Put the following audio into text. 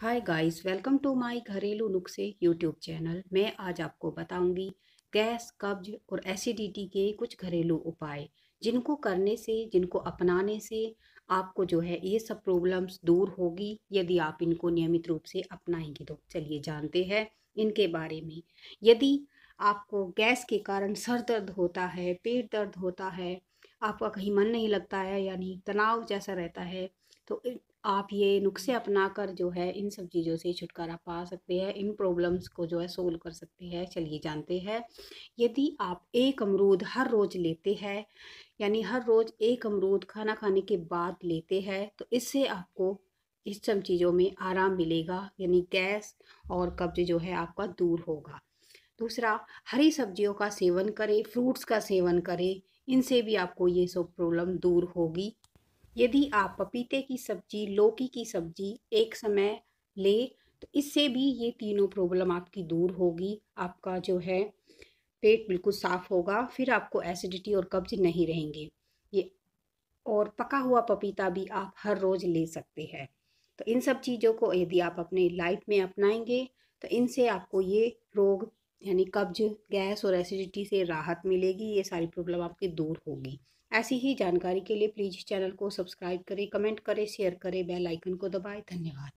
hi guys welcome to my घरेलू नुस्खे YouTube channel मैं आज आपको बताऊंगी गैस कब्ज और एसिडिटी के कुछ घरेलू उपाय जिनको करने से जिनको अपनाने से आपको जो है ये सब प्रॉब्लम्स दूर होगी यदि आप इनको नियमित रूप से अपनाएंगे तो चलिए जानते हैं इनके बारे में यदि आपको गैस के कारण सर दर्द होता है पेट दर्द होता है आपका कहीं मन नहीं लगता है यानी तनाव जैसा रहता है तो आप ये नुस्खे अपना कर जो है इन सब चीज़ों से छुटकारा पा सकते हैं इन प्रॉब्लम्स को जो है सोल्व कर सकते हैं चलिए जानते हैं यदि आप एक अमरूद हर रोज़ लेते हैं यानी हर रोज़ एक अमरूद खाना खाने के बाद लेते हैं तो इससे आपको इस सब चीज़ों में आराम मिलेगा यानी गैस और कब्ज जो है आपका दूर होगा दूसरा हरी सब्जियों का सेवन करें फ्रूट्स का सेवन करें इनसे भी आपको ये सब प्रॉब्लम दूर होगी यदि आप पपीते की सब्जी लौकी की सब्जी एक समय ले तो इससे भी ये तीनों प्रॉब्लम आपकी दूर होगी आपका जो है पेट बिल्कुल साफ़ होगा फिर आपको एसिडिटी और कब्ज नहीं रहेंगे ये और पका हुआ पपीता भी आप हर रोज़ ले सकते हैं तो इन सब चीज़ों को यदि आप अपने लाइफ में अपनाएंगे तो इनसे आपको ये रोग यानी कब्ज गैस और एसिडिटी से राहत मिलेगी ये सारी प्रॉब्लम आपकी दूर होगी ऐसी ही जानकारी के लिए प्लीज़ चैनल को सब्सक्राइब करें कमेंट करें शेयर करें बेल आइकन को दबाएं धन्यवाद